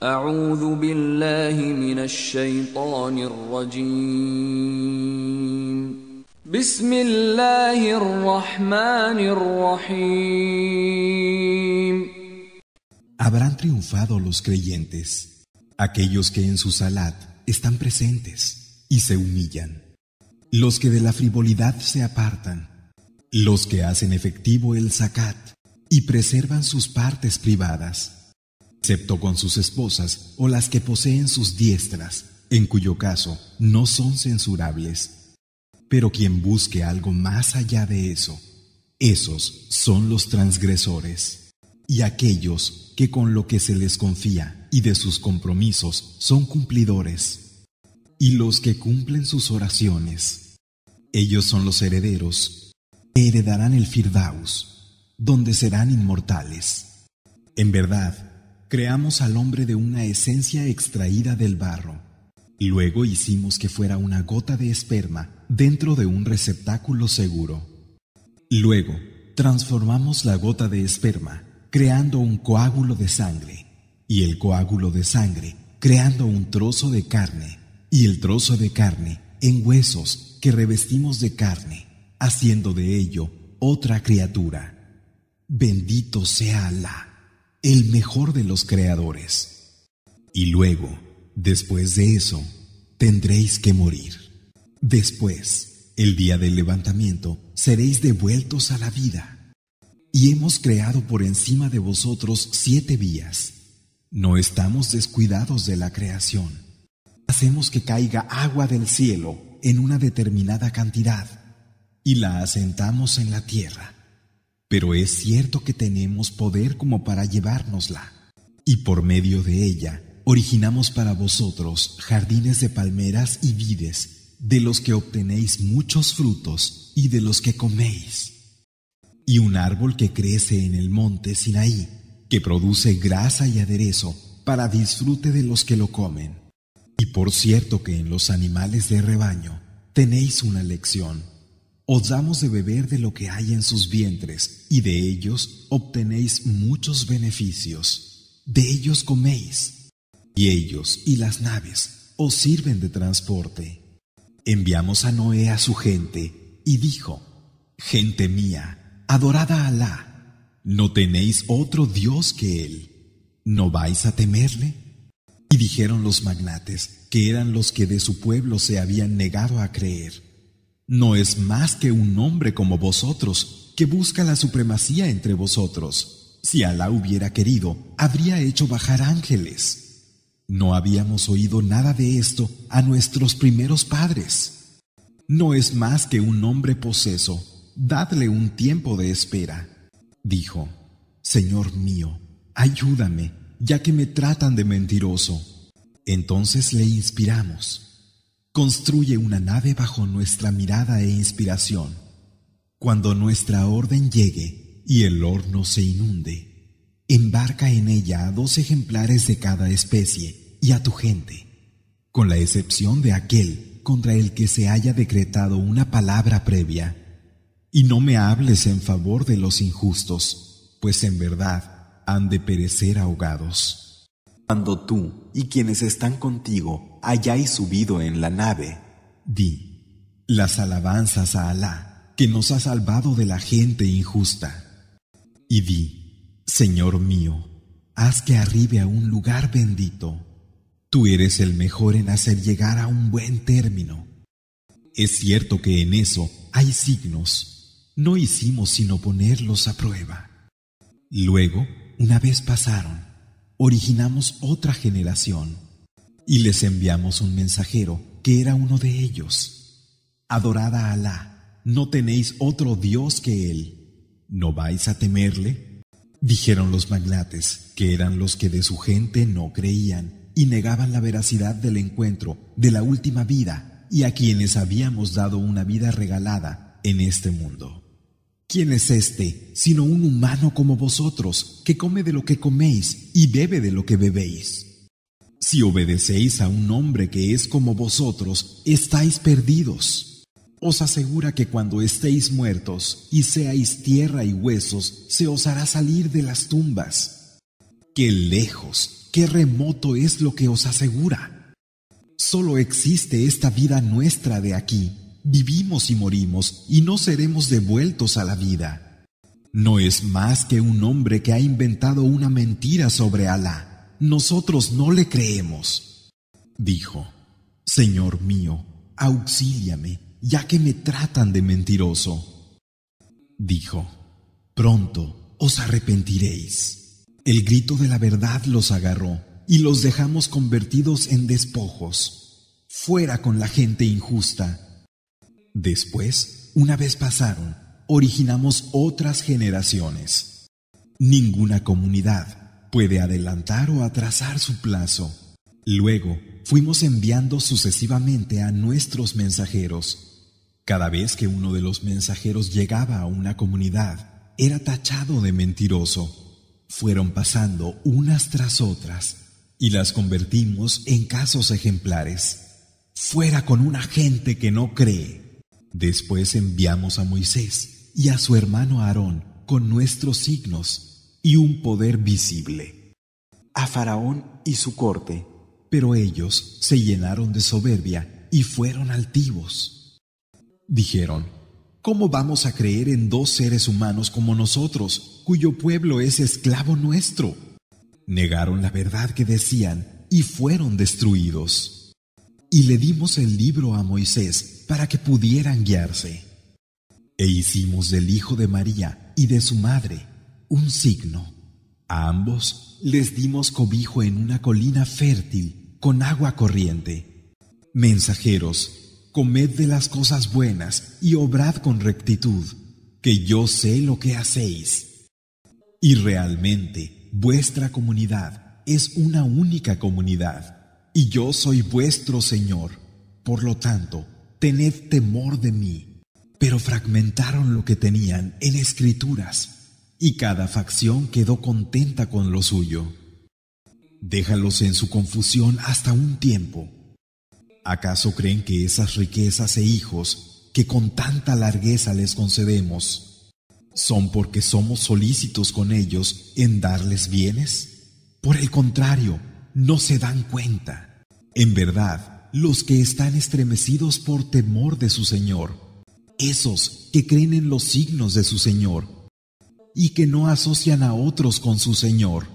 Habrán triunfado los creyentes, aquellos que en su salat están presentes y se humillan, los que de la frivolidad se apartan, los que hacen efectivo el zakat y preservan sus partes privadas excepto con sus esposas o las que poseen sus diestras, en cuyo caso no son censurables. Pero quien busque algo más allá de eso, esos son los transgresores, y aquellos que con lo que se les confía y de sus compromisos son cumplidores, y los que cumplen sus oraciones. Ellos son los herederos, que heredarán el Firdaus, donde serán inmortales. En verdad, creamos al hombre de una esencia extraída del barro. Luego hicimos que fuera una gota de esperma dentro de un receptáculo seguro. Luego transformamos la gota de esperma creando un coágulo de sangre, y el coágulo de sangre creando un trozo de carne, y el trozo de carne en huesos que revestimos de carne, haciendo de ello otra criatura. Bendito sea Alá el mejor de los creadores. Y luego, después de eso, tendréis que morir. Después, el día del levantamiento, seréis devueltos a la vida. Y hemos creado por encima de vosotros siete vías. No estamos descuidados de la creación. Hacemos que caiga agua del cielo en una determinada cantidad y la asentamos en la tierra. Pero es cierto que tenemos poder como para llevárnosla, y por medio de ella originamos para vosotros jardines de palmeras y vides, de los que obtenéis muchos frutos y de los que coméis. Y un árbol que crece en el monte Sinaí, que produce grasa y aderezo para disfrute de los que lo comen. Y por cierto que en los animales de rebaño tenéis una lección. Os damos de beber de lo que hay en sus vientres, y de ellos obtenéis muchos beneficios. De ellos coméis, y ellos y las naves os sirven de transporte. Enviamos a Noé a su gente, y dijo, Gente mía, adorada a Alá, no tenéis otro Dios que Él, ¿no vais a temerle? Y dijeron los magnates, que eran los que de su pueblo se habían negado a creer no es más que un hombre como vosotros que busca la supremacía entre vosotros. Si Alá hubiera querido, habría hecho bajar ángeles. No habíamos oído nada de esto a nuestros primeros padres. No es más que un hombre poseso, dadle un tiempo de espera. Dijo, Señor mío, ayúdame, ya que me tratan de mentiroso. Entonces le inspiramos construye una nave bajo nuestra mirada e inspiración, cuando nuestra orden llegue y el horno se inunde. Embarca en ella a dos ejemplares de cada especie y a tu gente, con la excepción de aquel contra el que se haya decretado una palabra previa. Y no me hables en favor de los injustos, pues en verdad han de perecer ahogados. Cuando tú y quienes están contigo hayáis subido en la nave. Di, las alabanzas a Alá, que nos ha salvado de la gente injusta. Y di, Señor mío, haz que arribe a un lugar bendito. Tú eres el mejor en hacer llegar a un buen término. Es cierto que en eso hay signos. No hicimos sino ponerlos a prueba. Luego, una vez pasaron, originamos otra generación y les enviamos un mensajero que era uno de ellos. Adorada a Alá, no tenéis otro Dios que Él. ¿No vais a temerle? Dijeron los magnates, que eran los que de su gente no creían y negaban la veracidad del encuentro, de la última vida, y a quienes habíamos dado una vida regalada en este mundo. ¿Quién es este sino un humano como vosotros, que come de lo que coméis y bebe de lo que bebéis? Si obedecéis a un hombre que es como vosotros, estáis perdidos. Os asegura que cuando estéis muertos y seáis tierra y huesos, se os hará salir de las tumbas. Qué lejos, qué remoto es lo que os asegura. Solo existe esta vida nuestra de aquí. Vivimos y morimos y no seremos devueltos a la vida. No es más que un hombre que ha inventado una mentira sobre Alá nosotros no le creemos. Dijo, Señor mío, auxíliame, ya que me tratan de mentiroso. Dijo, pronto os arrepentiréis. El grito de la verdad los agarró y los dejamos convertidos en despojos. Fuera con la gente injusta. Después, una vez pasaron, originamos otras generaciones. Ninguna comunidad puede adelantar o atrasar su plazo. Luego fuimos enviando sucesivamente a nuestros mensajeros. Cada vez que uno de los mensajeros llegaba a una comunidad, era tachado de mentiroso. Fueron pasando unas tras otras y las convertimos en casos ejemplares. Fuera con una gente que no cree. Después enviamos a Moisés y a su hermano Aarón con nuestros signos y un poder visible a Faraón y su corte, pero ellos se llenaron de soberbia y fueron altivos. Dijeron, ¿cómo vamos a creer en dos seres humanos como nosotros, cuyo pueblo es esclavo nuestro? Negaron la verdad que decían y fueron destruidos. Y le dimos el libro a Moisés para que pudieran guiarse. E hicimos del hijo de María y de su madre un signo. A ambos les dimos cobijo en una colina fértil con agua corriente. Mensajeros, comed de las cosas buenas y obrad con rectitud, que yo sé lo que hacéis. Y realmente vuestra comunidad es una única comunidad, y yo soy vuestro Señor. Por lo tanto, tened temor de mí. Pero fragmentaron lo que tenían en escrituras y cada facción quedó contenta con lo suyo. Déjalos en su confusión hasta un tiempo. ¿Acaso creen que esas riquezas e hijos que con tanta largueza les concedemos son porque somos solícitos con ellos en darles bienes? Por el contrario, no se dan cuenta. En verdad, los que están estremecidos por temor de su Señor, esos que creen en los signos de su Señor, y que no asocian a otros con su Señor.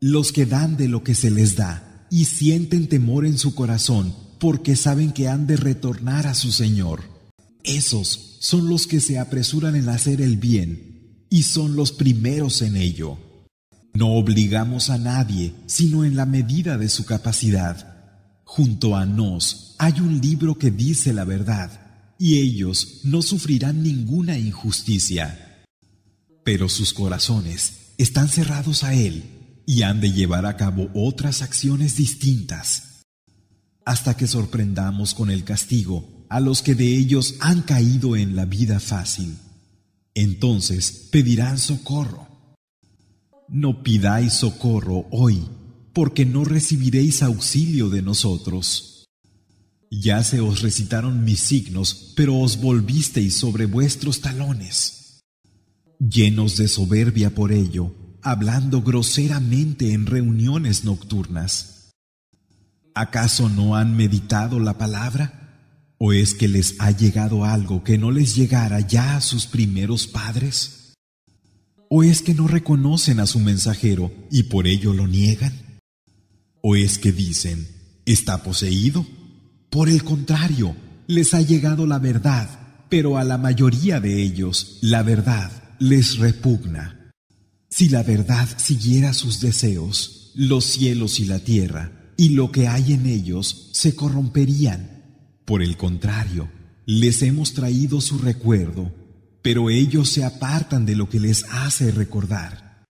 Los que dan de lo que se les da y sienten temor en su corazón porque saben que han de retornar a su Señor. Esos son los que se apresuran en hacer el bien y son los primeros en ello. No obligamos a nadie sino en la medida de su capacidad. Junto a nos hay un libro que dice la verdad y ellos no sufrirán ninguna injusticia pero sus corazones están cerrados a Él y han de llevar a cabo otras acciones distintas, hasta que sorprendamos con el castigo a los que de ellos han caído en la vida fácil. Entonces pedirán socorro. No pidáis socorro hoy, porque no recibiréis auxilio de nosotros. Ya se os recitaron mis signos, pero os volvisteis sobre vuestros talones llenos de soberbia por ello, hablando groseramente en reuniones nocturnas. ¿Acaso no han meditado la palabra? ¿O es que les ha llegado algo que no les llegara ya a sus primeros padres? ¿O es que no reconocen a su mensajero y por ello lo niegan? ¿O es que dicen, está poseído? Por el contrario, les ha llegado la verdad, pero a la mayoría de ellos la verdad les repugna. Si la verdad siguiera sus deseos, los cielos y la tierra y lo que hay en ellos se corromperían. Por el contrario, les hemos traído su recuerdo, pero ellos se apartan de lo que les hace recordar.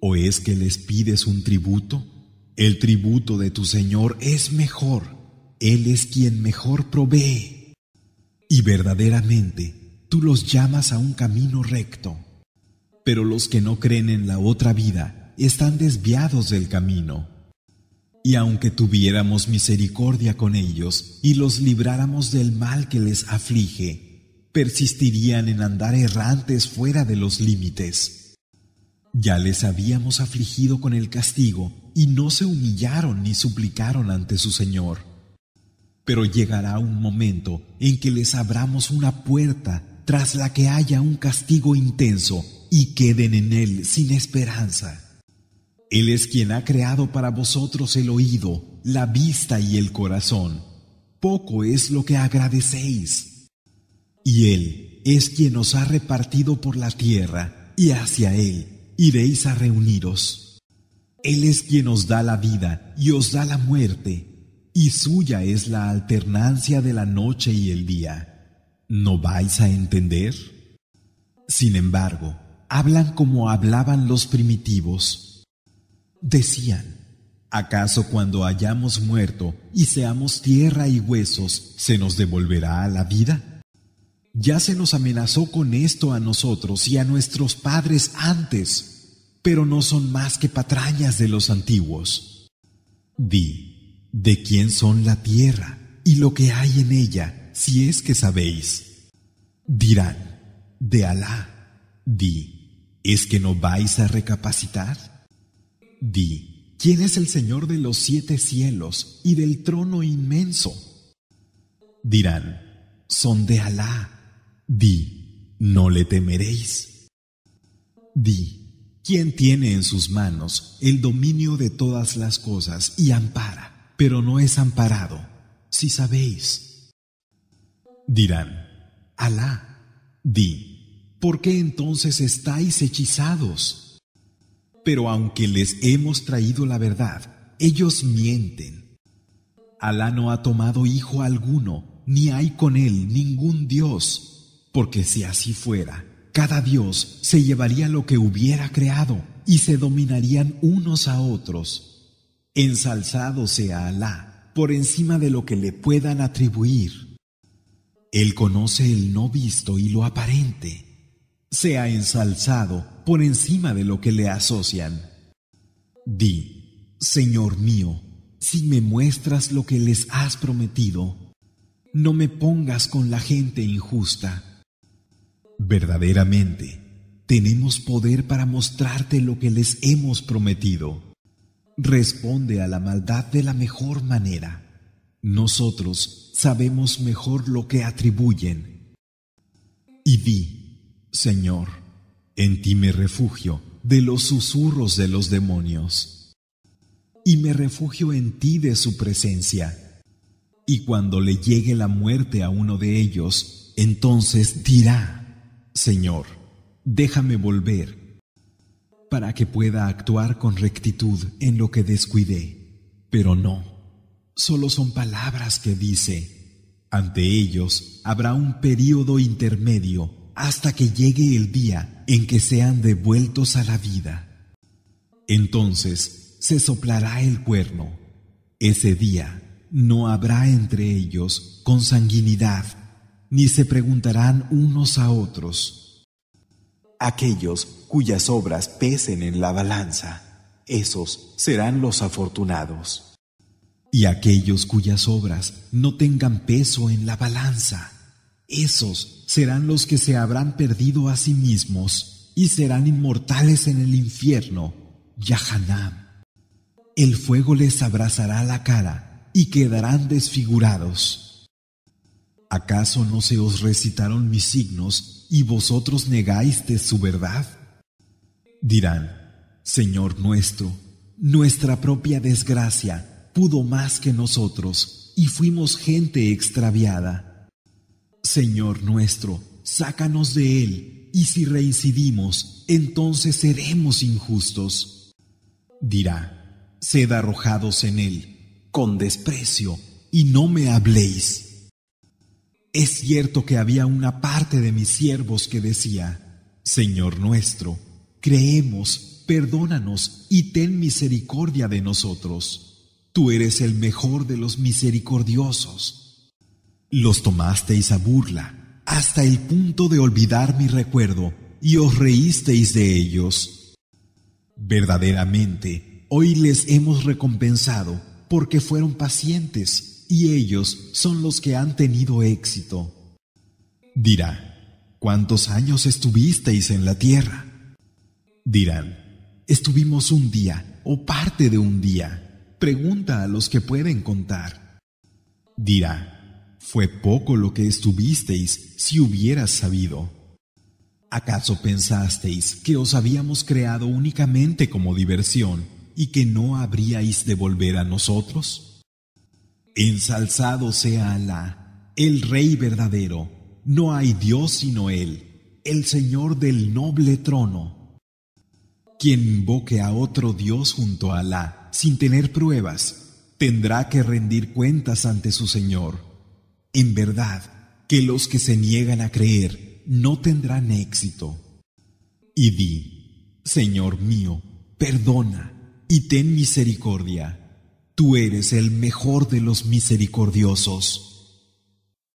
¿O es que les pides un tributo? El tributo de tu Señor es mejor. Él es quien mejor provee. Y verdaderamente, tú los llamas a un camino recto. Pero los que no creen en la otra vida están desviados del camino. Y aunque tuviéramos misericordia con ellos y los libráramos del mal que les aflige, persistirían en andar errantes fuera de los límites. Ya les habíamos afligido con el castigo y no se humillaron ni suplicaron ante su Señor. Pero llegará un momento en que les abramos una puerta tras la que haya un castigo intenso y queden en él sin esperanza. Él es quien ha creado para vosotros el oído, la vista y el corazón. Poco es lo que agradecéis. Y Él es quien os ha repartido por la tierra, y hacia Él iréis a reuniros. Él es quien os da la vida y os da la muerte, y suya es la alternancia de la noche y el día. ¿No vais a entender? Sin embargo, hablan como hablaban los primitivos. Decían, ¿acaso cuando hayamos muerto y seamos tierra y huesos, se nos devolverá a la vida? Ya se nos amenazó con esto a nosotros y a nuestros padres antes, pero no son más que patrañas de los antiguos. Di, ¿de quién son la tierra y lo que hay en ella? si es que sabéis. Dirán, de Alá, di, ¿es que no vais a recapacitar? Di, ¿quién es el Señor de los siete cielos y del trono inmenso? Dirán, son de Alá. Di, no le temeréis. Di, ¿quién tiene en sus manos el dominio de todas las cosas y ampara, pero no es amparado? Si sabéis. Dirán, Alá, di, ¿por qué entonces estáis hechizados? Pero aunque les hemos traído la verdad, ellos mienten. Alá no ha tomado hijo alguno, ni hay con él ningún Dios, porque si así fuera, cada Dios se llevaría lo que hubiera creado y se dominarían unos a otros. Ensalzado sea Alá por encima de lo que le puedan atribuir. Él conoce el no visto y lo aparente. Se ha ensalzado por encima de lo que le asocian. Di, Señor mío, si me muestras lo que les has prometido, no me pongas con la gente injusta. Verdaderamente, tenemos poder para mostrarte lo que les hemos prometido. Responde a la maldad de la mejor manera. Nosotros sabemos mejor lo que atribuyen. Y di, Señor, en ti me refugio de los susurros de los demonios. Y me refugio en ti de su presencia. Y cuando le llegue la muerte a uno de ellos, entonces dirá, Señor, déjame volver, para que pueda actuar con rectitud en lo que descuidé. Pero no solo son palabras que dice. Ante ellos habrá un periodo intermedio hasta que llegue el día en que sean devueltos a la vida. Entonces se soplará el cuerno. Ese día no habrá entre ellos consanguinidad, ni se preguntarán unos a otros. Aquellos cuyas obras pesen en la balanza, esos serán los afortunados. Y aquellos cuyas obras no tengan peso en la balanza, esos serán los que se habrán perdido a sí mismos y serán inmortales en el infierno, Yahanam. El fuego les abrazará la cara y quedarán desfigurados. ¿Acaso no se os recitaron mis signos y vosotros negáis su verdad? Dirán, Señor nuestro, nuestra propia desgracia pudo más que nosotros y fuimos gente extraviada. Señor nuestro, sácanos de él, y si reincidimos, entonces seremos injustos. Dirá, sed arrojados en él, con desprecio, y no me habléis. Es cierto que había una parte de mis siervos que decía, Señor nuestro, creemos, perdónanos y ten misericordia de nosotros. Tú eres el mejor de los misericordiosos. Los tomasteis a burla hasta el punto de olvidar mi recuerdo y os reísteis de ellos. Verdaderamente, hoy les hemos recompensado porque fueron pacientes y ellos son los que han tenido éxito. Dirá, ¿cuántos años estuvisteis en la tierra? Dirán, estuvimos un día o parte de un día. Pregunta a los que pueden contar. Dirá, fue poco lo que estuvisteis si hubieras sabido. ¿Acaso pensasteis que os habíamos creado únicamente como diversión y que no habríais de volver a nosotros? Ensalzado sea Alá, el Rey verdadero, no hay Dios sino Él, el Señor del noble trono. Quien invoque a otro Dios junto a Alá, sin tener pruebas, tendrá que rendir cuentas ante su Señor. En verdad, que los que se niegan a creer no tendrán éxito. Y di, Señor mío, perdona y ten misericordia. Tú eres el mejor de los misericordiosos.